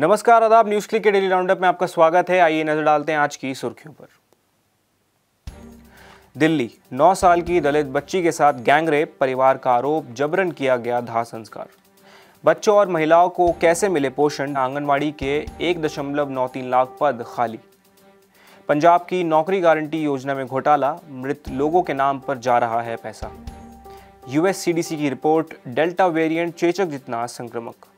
नमस्कार आदाब News Click के डेली राउंडअप में आपका स्वागत है आइए नजर डालते हैं आज की सुर्खियों पर दिल्ली 9 साल की दलित बच्ची के साथ गैंगरेप परिवार का आरोप जबरन किया गया दाह संस्कार बच्चों और महिलाओं को कैसे मिले पोषण आंगनवाड़ी के एक दशमलव नौ तीन लाख पद खाली पंजाब की नौकरी गारंटी योजना में घोटाला मृत लोगों के नाम पर जा रहा है पैसा यूएस सीडीसी की रिपोर्ट डेल्टा वेरिएंट चेचक जितना संक्रमक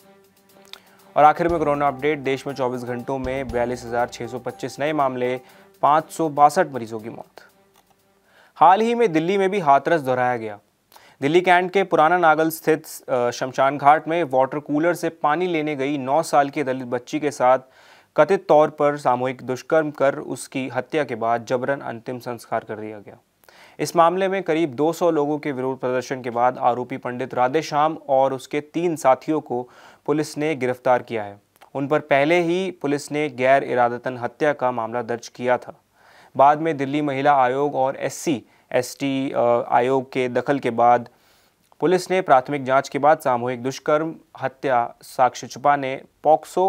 और आखिर में कोरोना अपडेट देश में 24 घंटों में बयालीस नए मामले पाँच मरीजों की मौत हाल ही में दिल्ली में भी हाथरस दोहराया गया दिल्ली कैंट के पुराना नागल स्थित शमशान घाट में वाटर कूलर से पानी लेने गई 9 साल की दलित बच्ची के साथ कथित तौर पर सामूहिक दुष्कर्म कर उसकी हत्या के बाद जबरन अंतिम संस्कार कर दिया गया इस मामले में करीब 200 लोगों के विरोध प्रदर्शन के बाद आरोपी पंडित राधेश्याम और उसके तीन साथियों को पुलिस ने गिरफ्तार किया है उन पर पहले ही पुलिस ने गैर इरादतन हत्या का मामला दर्ज किया था बाद में दिल्ली महिला आयोग और एस टी आयोग के दखल के बाद पुलिस ने प्राथमिक जांच के बाद सामूहिक दुष्कर्म हत्या साक्ष्य छुपाने POCSO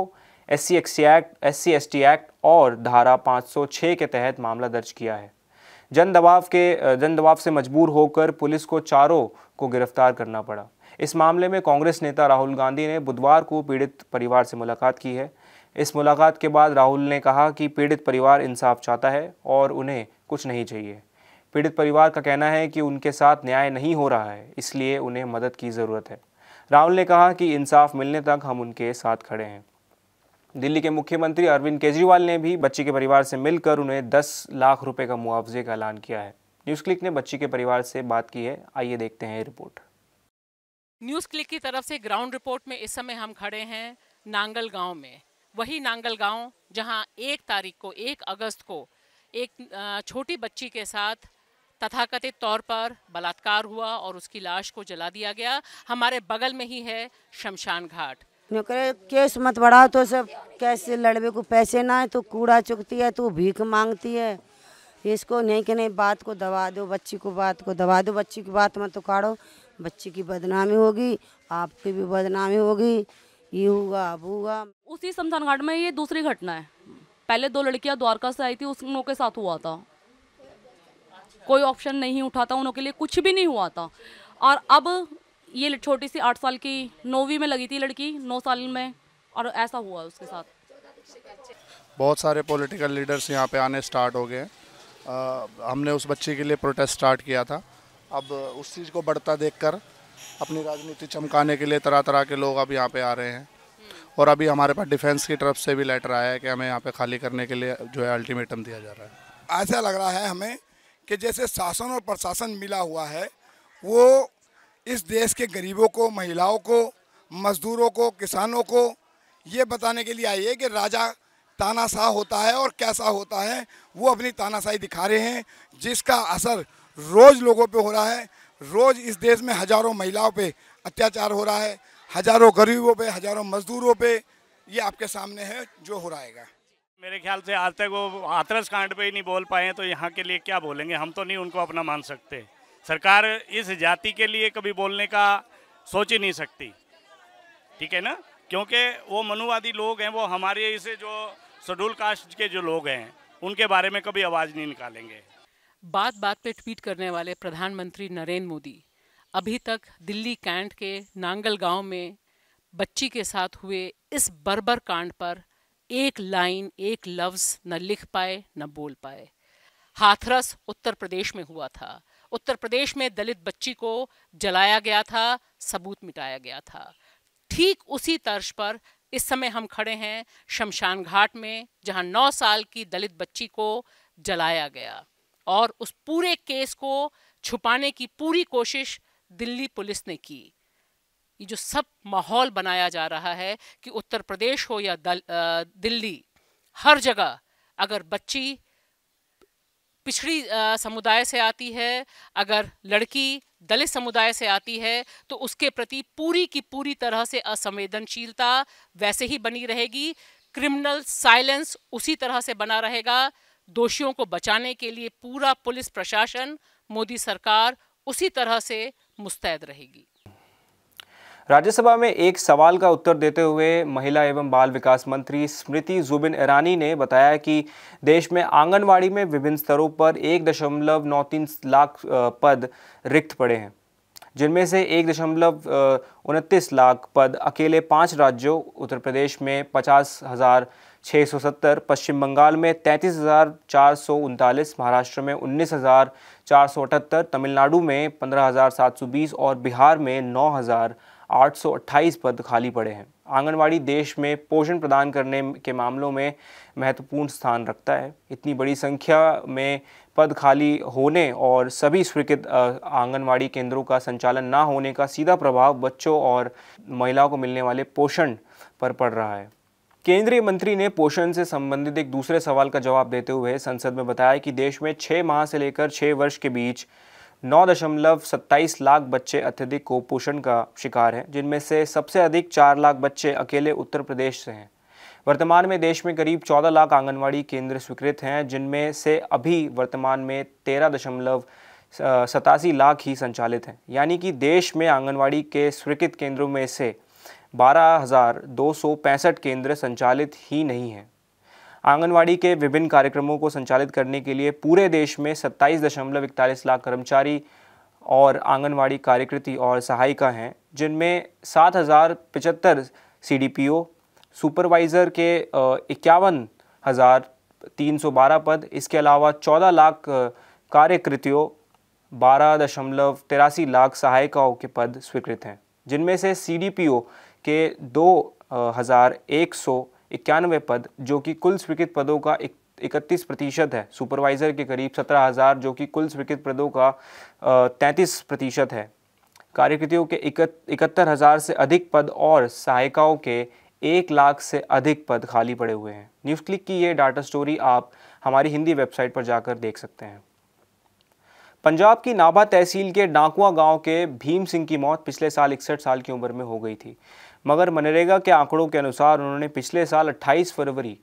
S C act S C act और धारा 506 के तहत मामला दर्ज किया है जन दबाव के जन दबाव से मजबूर होकर पुलिस को चारों को गिरफ्तार करना पड़ा इस मामले में कांग्रेस नेता राहुल गांधी ने बुधवार को पीड़ित परिवार से मुलाकात की है इस मुलाकात के बाद राहुल ने कहा कि पीड़ित परिवार इंसाफ चाहता है और उन्हें कुछ नहीं चाहिए पीड़ित परिवार का कहना है कि उनके साथ न्याय नहीं हो रहा है इसलिए उन्हें मदद की ज़रूरत है राहुल ने कहा कि इंसाफ मिलने तक हम उनके साथ खड़े हैं दिल्ली के मुख्यमंत्री अरविंद केजरीवाल ने भी बच्ची के परिवार से मिलकर उन्हें दस लाख रुपए का मुआवजे का ऐलान किया है न्यूज़ क्लिक ने बच्ची के परिवार से बात की है आइए देखते हैं रिपोर्ट न्यूज़ क्लिक की तरफ से ग्राउंड रिपोर्ट में इस समय हम खड़े हैं नांगल गांव में वही नांगल गांव जहां एक तारीख को एक अगस्त को एक छोटी बच्ची के साथ तथाकथित तौर पर बलात्कार हुआ और उसकी लाश को जला दिया गया हमारे बगल में ही है शमशान घाट नौकरे केस मत बढ़ाओ तो सब कैसे लड़बे को पैसे ना है तो कूड़ा चुकती है तो भीख मांगती है इसको नहीं कि नहीं बात को दबा दो बच्ची को बात को दबा दो बच्ची की बात मत उखाड़ो बच्ची की बदनामी होगी आपकी भी बदनामी होगी ये होगा अब होगा उसी शमशान घाट में ये दूसरी घटना है पहले दो लड़कियां द्वारका से आई थी उस उनके साथ हुआ था कोई ऑप्शन नहीं उठाता उनके लिए कुछ भी नहीं हुआ था और अब ये छोटी सी आठ साल की नौवीं में लगी थी लड़की नौ साल में और ऐसा हुआ उसके साथ बहुत सारे पॉलिटिकल लीडर्स यहाँ पे आने स्टार्ट हो गए हमने उस बच्चे के लिए प्रोटेस्ट स्टार्ट किया था अब उस चीज़ को बढ़ता देखकर अपनी राजनीति चमकाने के लिए तरह तरह के लोग अब यहाँ पे आ रहे हैं और अभी हमारे पास डिफेंस की तरफ से भी लेटर आया है कि हमें यहाँ पे खाली करने के लिए जो है अल्टीमेटम दिया जा रहा है ऐसा लग रहा है हमें कि जैसे शासन और प्रशासन मिला हुआ है वो इस देश के गरीबों को महिलाओं को मजदूरों को किसानों को ये बताने के लिए आई है कि राजा तानाशाह होता है और कैसा होता है वो अपनी तानाशाही दिखा रहे हैं जिसका असर रोज़ लोगों पे हो रहा है रोज़ इस देश में हज़ारों महिलाओं पे अत्याचार हो रहा है हज़ारों गरीबों पे हज़ारों मजदूरों पे ये आपके सामने है जो हो रहा है मेरे ख्याल से आज तक वो आतरस कांड पे ही नहीं बोल पाए तो यहाँ के लिए क्या बोलेंगे हम तो नहीं उनको अपना मान सकते सरकार इस जाति के लिए कभी बोलने का सोच ही नहीं सकती ठीक है ना क्योंकि वो मनुवादी लोग हैं वो हमारे इसे जो शेड्यूल कास्ट के जो लोग हैं उनके बारे में कभी आवाज़ नहीं निकालेंगे बात बात पे ट्वीट करने वाले प्रधानमंत्री नरेंद्र मोदी अभी तक दिल्ली कैंट के नांगल गांव में बच्ची के साथ हुए इस बर्बर कांड पर एक लाइन एक लफ्ज़ न लिख पाए न बोल पाए हाथरस उत्तर प्रदेश में हुआ था उत्तर प्रदेश में दलित बच्ची को जलाया गया था सबूत मिटाया गया था ठीक उसी तर्ज पर इस समय हम खड़े हैं शमशान घाट में जहां नौ साल की दलित बच्ची को जलाया गया और उस पूरे केस को छुपाने की पूरी कोशिश दिल्ली पुलिस ने की ये जो सब माहौल बनाया जा रहा है कि उत्तर प्रदेश हो या दल, आ, दिल्ली हर जगह अगर बच्ची पिछड़ी समुदाय से आती है अगर लड़की दलित समुदाय से आती है तो उसके प्रति पूरी की पूरी तरह से असंवेदनशीलता वैसे ही बनी रहेगी क्रिमिनल साइलेंस उसी तरह से बना रहेगा दोषियों को बचाने के लिए पूरा पुलिस प्रशासन मोदी सरकार उसी तरह से मुस्तैद रहेगी राज्यसभा में एक सवाल का उत्तर देते हुए महिला एवं बाल विकास मंत्री स्मृति जुबिन ईरानी ने बताया कि देश में आंगनवाड़ी में विभिन्न स्तरों पर एक दशमलव नौ तीन लाख पद रिक्त पड़े हैं जिनमें से एक दशमलव उनतीस लाख पद अकेले पाँच राज्यों उत्तर प्रदेश में पचास हज़ार छः सौ सत्तर पश्चिम बंगाल में तैंतीस हज़ार चार सौ उनतालीस महाराष्ट्र में उन्नीस हज़ार चार सौ अठहत्तर तमिलनाडु में पंद्रह हज़ार सात सौ बीस और बिहार में नौ हज़ार 828 पद खाली पड़े हैं आंगनवाड़ी देश में पोषण प्रदान करने के मामलों में महत्वपूर्ण स्थान रखता है इतनी बड़ी संख्या में पद खाली होने और सभी स्वीकृत आंगनवाड़ी केंद्रों का संचालन ना होने का सीधा प्रभाव बच्चों और महिलाओं को मिलने वाले पोषण पर पड़ रहा है केंद्रीय मंत्री ने पोषण से संबंधित एक दूसरे सवाल का जवाब देते हुए संसद में बताया कि देश में छः माह से लेकर छः वर्ष के बीच नौ दशमलव सत्ताईस लाख बच्चे अत्यधिक कुपोषण का शिकार हैं जिनमें से सबसे अधिक चार लाख बच्चे अकेले उत्तर प्रदेश से हैं वर्तमान में देश में करीब चौदह लाख आंगनवाड़ी केंद्र स्वीकृत हैं जिनमें से अभी वर्तमान में तेरह दशमलव सतासी लाख ही संचालित हैं यानी कि देश में आंगनवाड़ी के स्वीकृत केंद्रों में से बारह केंद्र संचालित ही नहीं हैं आंगनवाड़ी के विभिन्न कार्यक्रमों को संचालित करने के लिए पूरे देश में सत्ताईस दशमलव इकतालीस लाख कर्मचारी और आंगनवाड़ी कार्यकृति और सहायिका हैं जिनमें सात हज़ार पचहत्तर C D P O supervisor के इक्यावन हज़ार तीन सौ बारह पद इसके अलावा चौदह लाख कार्यकृतियों बारह दशमलव तिरासी लाख सहायिकाओं के पद स्वीकृत हैं जिनमें से सी डी पी ओ के दो हज़ार एक सौ इक्यानवे पद जो कि कुल स्वीकृत पदों का इकतीस प्रतिशत है सुपरवाइज़र के करीब सत्रह हज़ार जो कि कुल स्वीकृत पदों का तैंतीस प्रतिशत है कार्यकृतियों के इकहत्तर हज़ार से अधिक पद और सहायिकाओं के एक लाख से अधिक पद खाली पड़े हुए हैं न्यूज़ क्लिक की ये डाटा स्टोरी आप हमारी हिंदी वेबसाइट पर जाकर देख सकते हैं पंजाब की नाभा तहसील के डाकुआ गांव के भीम सिंह की मौत पिछले साल इकसठ साल की उम्र में हो गई थी मगर मनरेगा के आंकड़ों के अनुसार उन्होंने पिछले साल 28 फरवरी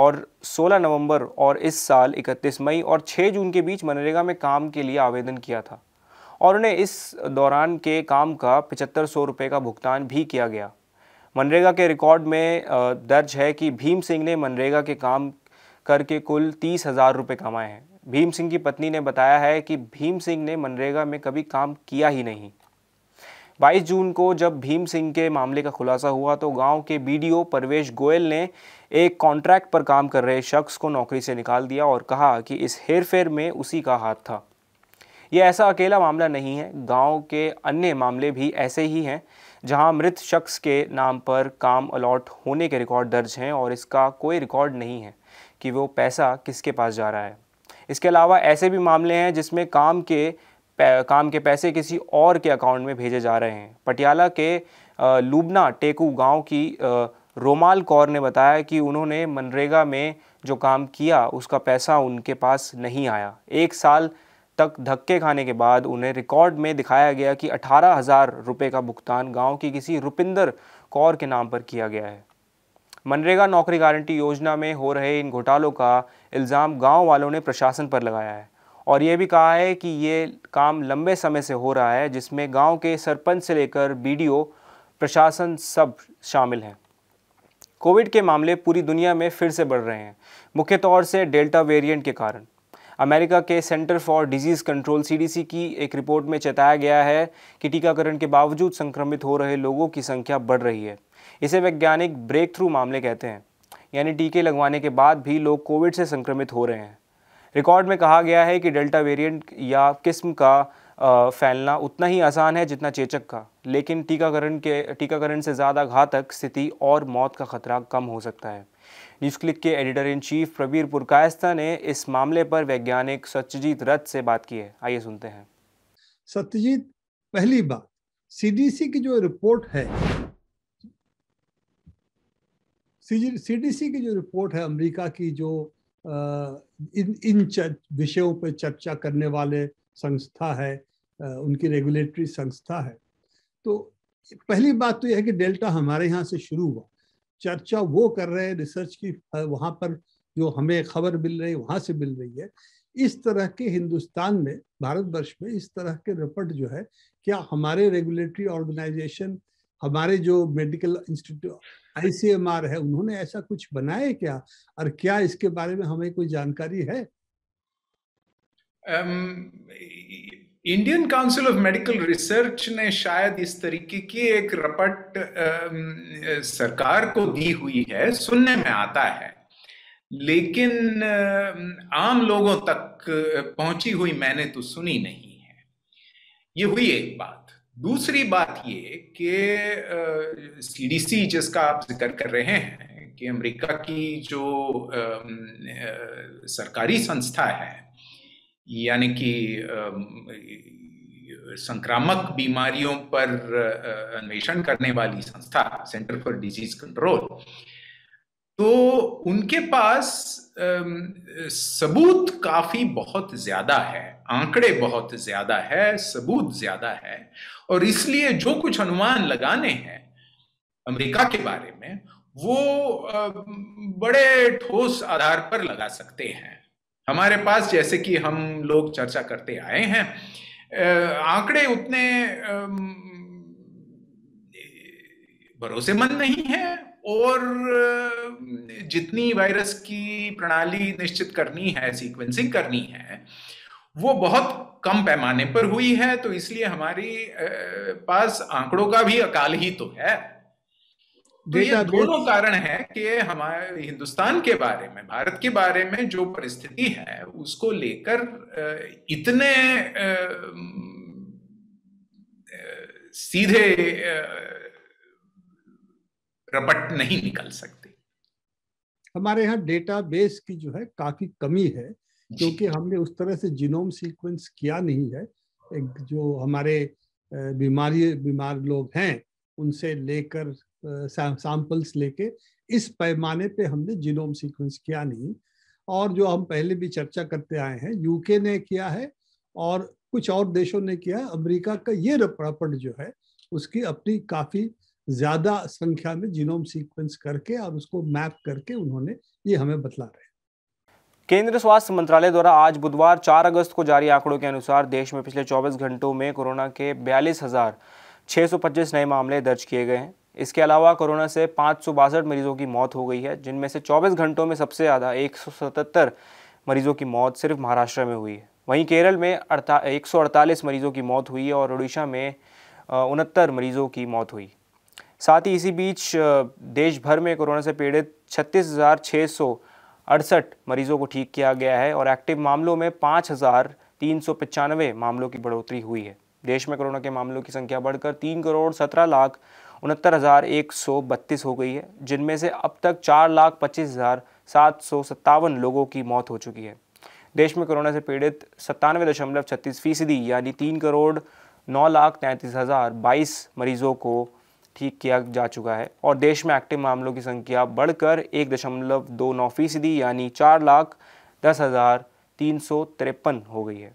और 16 नवंबर और इस साल 31 मई और 6 जून के बीच मनरेगा में काम के लिए आवेदन किया था और उन्हें इस दौरान के काम का पचहत्तर सौ रुपये का भुगतान भी किया गया मनरेगा के रिकॉर्ड में दर्ज है कि भीम सिंह ने मनरेगा के काम करके कुल तीस हज़ार रुपये कमाए हैं भीम सिंह की पत्नी ने बताया है कि भीम सिंह ने मनरेगा में कभी काम किया ही नहीं 22 जून को जब भीम सिंह के मामले का खुलासा हुआ तो गांव के बीडीओ परवेश गोयल ने एक कॉन्ट्रैक्ट पर काम कर रहे शख्स को नौकरी से निकाल दिया और कहा कि इस हेरफेर में उसी का हाथ था ये ऐसा अकेला मामला नहीं है गांव के अन्य मामले भी ऐसे ही हैं जहां मृत शख्स के नाम पर काम अलॉट होने के रिकॉर्ड दर्ज हैं और इसका कोई रिकॉर्ड नहीं है कि वो पैसा किसके पास जा रहा है इसके अलावा ऐसे भी मामले हैं जिसमें काम के काम के पैसे किसी और के अकाउंट में भेजे जा रहे हैं पटियाला के लुबना टेकू गांव की रोमाल कौर ने बताया कि उन्होंने मनरेगा में जो काम किया उसका पैसा उनके पास नहीं आया एक साल तक धक्के खाने के बाद उन्हें रिकॉर्ड में दिखाया गया कि अठारह हज़ार रुपये का भुगतान गांव की किसी रुपिंदर कौर के नाम पर किया गया है मनरेगा नौकरी गारंटी योजना में हो रहे इन घोटालों का इल्ज़ाम गांव वालों ने प्रशासन पर लगाया है और ये भी कहा है कि ये काम लंबे समय से हो रहा है जिसमें गांव के सरपंच से लेकर बी प्रशासन सब शामिल हैं कोविड के मामले पूरी दुनिया में फिर से बढ़ रहे हैं मुख्य तौर से डेल्टा वेरिएंट के कारण अमेरिका के Center for Disease Control CDC की एक रिपोर्ट में चेताया गया है कि टीकाकरण के बावजूद संक्रमित हो रहे लोगों की संख्या बढ़ रही है इसे वैज्ञानिक ब्रेक थ्रू मामले कहते हैं यानी टीके लगवाने के बाद भी लोग कोविड से संक्रमित हो रहे हैं रिकॉर्ड में कहा गया है कि डेल्टा वेरिएंट या किस्म का फैलना उतना ही आसान है जितना चेचक का लेकिन टीकाकरण के टीकाकरण से ज़्यादा घातक स्थिति और मौत का खतरा कम हो सकता है न्यूज़ क्लिक के editor in chief Pravir Purkayastha ने इस मामले पर वैज्ञानिक सत्यजीत रथ से बात की है आइए सुनते हैं सत्यजीत पहली बात सीडीसी की जो रिपोर्ट है सीडीसी की जो रिपोर्ट है अमेरिका की जो इन इन विषयों पर चर्चा करने वाले संस्था है उनकी रेगुलेटरी संस्था है तो पहली बात तो यह है कि डेल्टा हमारे यहाँ से शुरू हुआ चर्चा वो कर रहे हैं रिसर्च की वहाँ पर जो हमें खबर मिल रही है वहाँ से मिल रही है इस तरह के हिंदुस्तान में भारतवर्ष में इस तरह के रिपोर्ट जो है क्या हमारे रेगुलेटरी ऑर्गेनाइजेशन हमारे जो मेडिकल इंस्टीट्यूट आईसीएमआर है उन्होंने ऐसा कुछ बनाया क्या और क्या इसके बारे में हमें कोई जानकारी है Indian Council of Medical Research ने शायद इस तरीके की एक रपट um, सरकार को दी हुई है सुनने में आता है लेकिन um, आम लोगों तक पहुंची हुई मैंने तो सुनी नहीं है ये हुई एक बात दूसरी बात ये कि सीडीसी जिसका आप जिक्र कर रहे हैं कि अमेरिका की जो आ, सरकारी संस्था है यानी कि संक्रामक बीमारियों पर अन्वेषण करने वाली संस्था सेंटर फॉर डिजीज कंट्रोल तो उनके पास सबूत काफी बहुत ज्यादा है आंकड़े बहुत ज्यादा है सबूत ज्यादा है और इसलिए जो कुछ अनुमान लगाने हैं अमेरिका के बारे में वो बड़े ठोस आधार पर लगा सकते हैं हमारे पास जैसे कि हम लोग चर्चा करते आए हैं आंकड़े उतने भरोसेमंद नहीं है और जितनी वायरस की प्रणाली निश्चित करनी है सीक्वेंसिंग करनी है वो बहुत कम पैमाने पर हुई है तो इसलिए हमारी पास आंकड़ों का भी अकाल ही तो है तो ये दोनों कारण है कि हमारे हिंदुस्तान के बारे में भारत के बारे में जो परिस्थिति है उसको लेकर इतने सीधे रबट नहीं निकल सकते हमारे यहाँ डेटाबेस की जो है काफी कमी है क्योंकि हमने उस तरह से जीनोम सीक्वेंस किया नहीं है एक जो हमारे बीमारी बीमार लोग हैं उनसे लेकर सैंपल्स लेके इस पैमाने पे हमने जीनोम सीक्वेंस किया नहीं और जो हम पहले भी चर्चा करते आए हैं यूके ने किया है और कुछ और देशों ने किया अमेरिका का ये रपड़ जो है उसकी अपनी काफ़ी ज्यादा संख्या में जीनोम सीक्वेंस करके और उसको मैप करके उन्होंने ये हमें बतला रहे केंद्र स्वास्थ्य मंत्रालय द्वारा आज बुधवार 4 अगस्त को जारी आंकड़ों के अनुसार देश में पिछले 24 घंटों में कोरोना के बयालीस नए मामले दर्ज किए गए हैं इसके अलावा कोरोना से पाँच मरीजों की मौत हो गई है जिनमें से 24 घंटों में सबसे ज़्यादा 177 मरीजों की मौत सिर्फ महाराष्ट्र में हुई है वहीं केरल में अड़ता मरीजों की मौत हुई है और उड़ीसा में उनहत्तर मरीजों की मौत हुई साथ ही इसी बीच देश भर में कोरोना से पीड़ित छत्तीस अड़सठ मरीजों को ठीक किया गया है और एक्टिव मामलों में पाँच हज़ार तीन सौ पचानवे मामलों की बढ़ोतरी हुई है देश में कोरोना के मामलों की संख्या बढ़कर तीन करोड़ सत्रह लाख उनहत्तर हज़ार एक सौ बत्तीस हो गई है जिनमें से अब तक चार लाख पच्चीस हज़ार सात सौ सत्तावन लोगों की मौत हो चुकी है देश में कोरोना से पीड़ित सत्तानवे दशमलव छत्तीस फीसदी यानी तीन करोड़ नौ लाख तैंतीस हज़ार बाईस मरीजों को ठीक किया जा चुका है और देश में एक्टिव मामलों की संख्या बढ़कर एक दशमलव दो नौ फीसदी यानी चार लाख दस हज़ार तीन सौ तिरपन हो गई है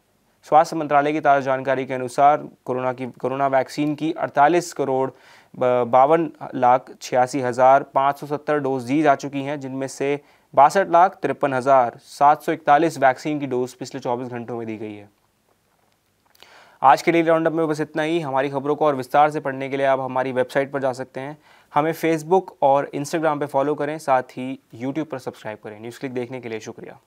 स्वास्थ्य मंत्रालय की ताज़ा जानकारी के अनुसार कोरोना की कोरोना वैक्सीन की 48 करोड़ बावन लाख छियासी हज़ार पाँच सौ सत्तर डोज दी जा चुकी हैं जिनमें से बासठ लाख तिरपन हज़ार सात सौ इकतालीस वैक्सीन की डोज पिछले 24 घंटों में दी गई है आज के लिए राउंडअप में बस इतना ही हमारी खबरों को और विस्तार से पढ़ने के लिए आप हमारी वेबसाइट पर जा सकते हैं हमें फेसबुक और इंस्टाग्राम पर फॉलो करें साथ ही यूट्यूब पर सब्सक्राइब करें न्यूज़ क्लिक देखने के लिए शुक्रिया